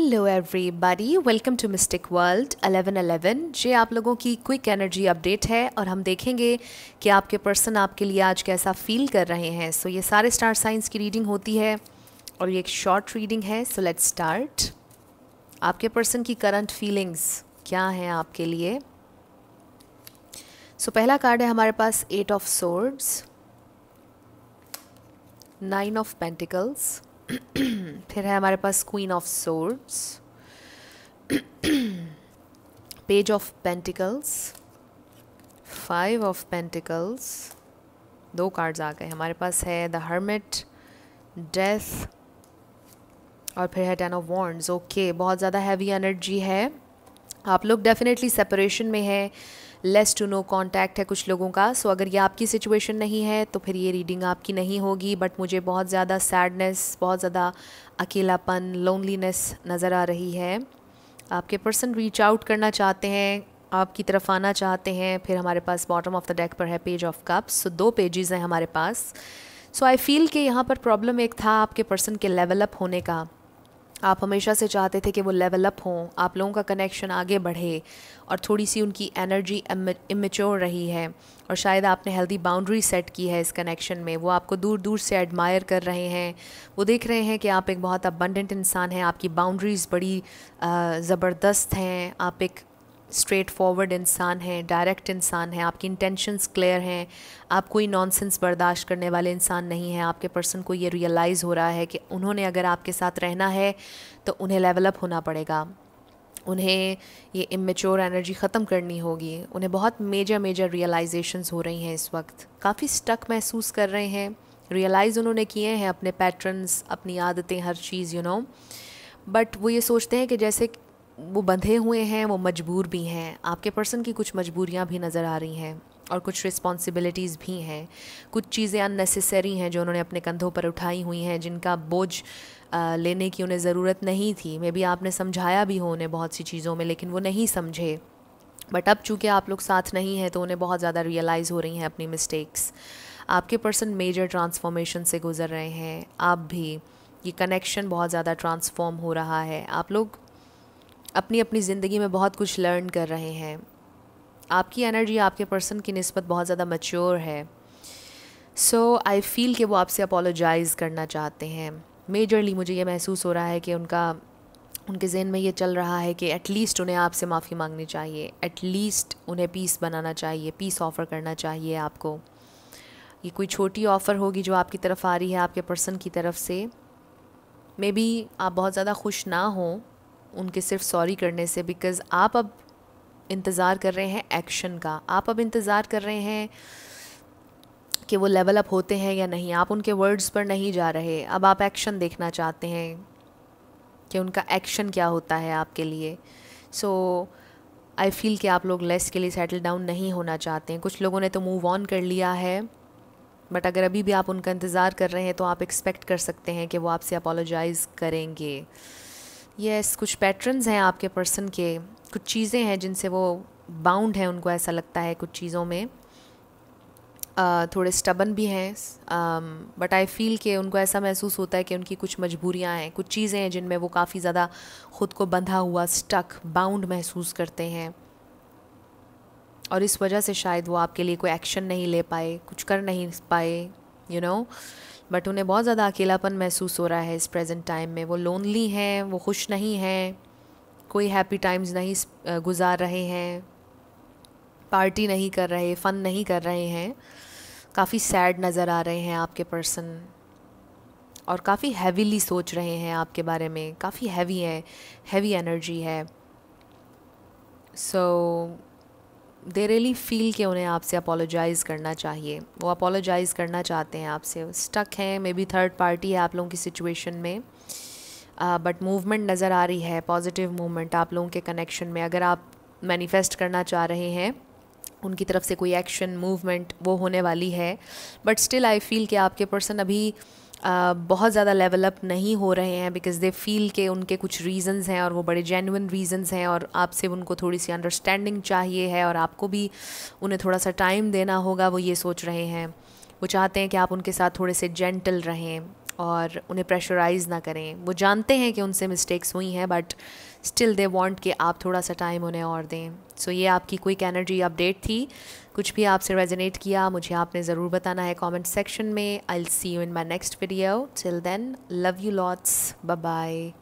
Hello everybody welcome to mystic world 1111 ये आप लोगों की क्विक एनर्जी अपडेट है और हम देखेंगे कि आपके पर्सन आपके लिए आज कैसा फील कर रहे हैं सो so, ये सारे स्टार साइंस की रीडिंग होती है और ये एक शॉर्ट रीडिंग है सो लेट्स स्टार्ट आपके पर्सन की करंट फीलिंग्स क्या हैं आपके लिए सो so, पहला कार्ड है हमारे पास eight of swords nine of pentacles फिर है हमारे पास queen of swords page of pentacles five of pentacles दो कार्ड्स आ गए हमारे पास है द हर्मिट डेथ और फिर है टेन ऑफ वॉन्ड्स ओके बहुत ज़्यादा हैवी एनर्जी है आप लोग डेफिनेटली सेपरेशन में हैं लेस टू नो कॉन्टैक्ट है कुछ लोगों का सो so, अगर ये आपकी सिचुएशन नहीं है तो फिर ये रीडिंग आपकी नहीं होगी बट मुझे बहुत ज़्यादा सैडनेस बहुत ज़्यादा अकेलापन लोनलीनेस नज़र आ रही है आपके पर्सन रीच आउट करना चाहते हैं आपकी तरफ आना चाहते हैं फिर हमारे पास बॉटम ऑफ द डेक पर है पेज ऑफ कप्स सो दो पेजेस हैं हमारे पास सो आई फील कि यहाँ पर प्रॉब्लम एक था आपके पर्सन के लेवल अप होने का आप हमेशा से चाहते थे कि वो लेवल अप हों आप लोगों का कनेक्शन आगे बढ़े और थोड़ी सी उनकी एनर्जी इमेच्योर रही है और शायद आपने हेल्दी बाउंड्री सेट की है इस कनेक्शन में वो आपको दूर दूर से एडमायर कर रहे हैं वो देख रहे हैं कि आप एक बहुत अबंडेंट इंसान हैं आपकी बाउंड्रीज़ बड़ी ज़बरदस्त हैं आप एक स्ट्रेट फॉरवर्ड इंसान हैं डायरेक्ट इंसान हैं आपकी इंटेंशंस क्लियर हैं आप कोई नॉनसेंस बर्दाश्त करने वाले इंसान नहीं हैं आपके पर्सन को ये रियलाइज़ हो रहा है कि उन्होंने अगर आपके साथ रहना है तो उन्हें लेवल अप होना पड़ेगा उन्हें ये इमेच्योर एनर्जी ख़त्म करनी होगी उन्हें बहुत मेजर मेजर रियलाइजेशंस हो रही हैं इस वक्त काफ़ी स्टक महसूस कर रहे हैं रियलाइज़ उन्होंने किए हैं अपने पैटर्न्स अपनी आदतें हर चीज़ यू नो बट वो ये सोचते हैं कि जैसे वो बंधे हुए हैं वो मजबूर भी हैं आपके पर्सन की कुछ मजबूरियाँ भी नज़र आ रही हैं और कुछ रिस्पॉन्सिबिलिटीज़ भी हैं कुछ चीज़ें अननेसेसरी हैं जो उन्होंने अपने कंधों पर उठाई हुई हैं जिनका बोझ लेने की उन्हें ज़रूरत नहीं थी मे बी आपने समझाया भी हो उन्हें बहुत सी चीज़ों में लेकिन वो नहीं समझे बट अब चूँकि आप लोग साथ नहीं हैं तो उन्हें बहुत ज़्यादा रियलाइज़ हो रही हैं अपनी मिस्टेक्स आपके पर्सन मेजर ट्रांसफॉर्मेशन से गुज़र रहे हैं आप भी ये कनेक्शन बहुत ज़्यादा ट्रांसफॉर्म हो रहा है आप लोग अपनी अपनी ज़िंदगी में बहुत कुछ लर्न कर रहे हैं आपकी एनर्जी आपके पर्सन की नस्बत बहुत ज़्यादा मच्योर है सो आई फील कि वो आपसे अपोलोजाइज़ करना चाहते हैं मेजरली मुझे ये महसूस हो रहा है कि उनका उनके जहन में ये चल रहा है कि एटलीस्ट उन्हें आपसे माफ़ी मांगनी चाहिए एटलीस्ट उन्हें पीस बनाना चाहिए पीस ऑफ़र करना चाहिए आपको ये कोई छोटी ऑफ़र होगी जो आपकी तरफ आ रही है आपके पर्सन की तरफ से मे बी आप बहुत ज़्यादा खुश ना हों उनके सिर्फ सॉरी करने से बिकॉज़ आप अब इंतज़ार कर रहे हैं एक्शन का आप अब इंतज़ार कर रहे हैं कि वो लेवल अप होते हैं या नहीं आप उनके वर्ड्स पर नहीं जा रहे अब आप एक्शन देखना चाहते हैं कि उनका एक्शन क्या होता है आपके लिए सो आई फील कि आप लोग लेस के लिए सेटल डाउन नहीं होना चाहते हैं कुछ लोगों ने तो मूव ऑन कर लिया है बट अगर अभी भी आप उनका इंतज़ार कर रहे हैं तो आप एक्सपेक्ट कर सकते हैं कि वो आपसे अपोलोजाइज़ करेंगे यस yes, कुछ पैटर्न्स हैं आपके पर्सन के कुछ चीज़ें हैं जिनसे वो बाउंड हैं उनको ऐसा लगता है कुछ चीज़ों में uh, थोड़े स्टबन भी हैं बट आई फील कि उनको ऐसा महसूस होता है कि उनकी कुछ मजबूरियां हैं कुछ चीज़ें हैं जिनमें वो काफ़ी ज़्यादा ख़ुद को बंधा हुआ स्टक बाउंड महसूस करते हैं और इस वजह से शायद वो आपके लिए कोई एक्शन नहीं ले पाए कुछ कर नहीं पाए you you know know? But उन्हें बहुत ज़्यादा अकेलापन महसूस हो रहा है इस प्रेजेंट टाइम में वो लोनली हैं वो खुश नहीं हैं कोई हैप्पी टाइम्स नहीं गुजार रहे हैं पार्टी नहीं कर रहे फ़न नहीं कर रहे हैं काफ़ी सैड नज़र आ रहे हैं आपके पर्सन और काफ़ी हैवीली सोच रहे हैं आपके बारे में काफ़ी हैवी है हैवी एनर्जी है so so, they really feel कि उन्हें आपसे अपोलोजाइज़ करना चाहिए वो अपोलोजाइज़ करना चाहते हैं आपसे स्टक हैं मे बी थर्ड पार्टी है आप लोगों की सिचुएशन में बट मूवमेंट नज़र आ रही है पॉजिटिव मूवमेंट आप लोगों के कनेक्शन में अगर आप मैनिफेस्ट करना चाह रहे हैं उनकी तरफ से कोई एक्शन मूवमेंट वो होने वाली है बट स्टिल आई फील कि आपके पर्सन अभी बहुत ज़्यादा लेवल अप नहीं हो रहे हैं बिकॉज दे फील के उनके कुछ रीज़न्स हैं और वो बड़े जेनुन रीज़न्स हैं और आपसे उनको थोड़ी सी अंडरस्टैंडिंग चाहिए है और आपको भी उन्हें थोड़ा सा टाइम देना होगा वो ये सोच रहे हैं वो चाहते हैं कि आप उनके साथ थोड़े से जेंटल रहें और उन्हें प्रेशराइज़ ना करें वो जानते हैं कि उनसे मिस्टेक्स हुई हैं बट स्टिल दे वांट कि आप थोड़ा सा टाइम उन्हें और दें सो so, ये आपकी क्विक एनर्जी अपडेट थी कुछ भी आपसे रेजोनेट किया मुझे आपने ज़रूर बताना है कमेंट सेक्शन में I see you in my next video till then love you lots bye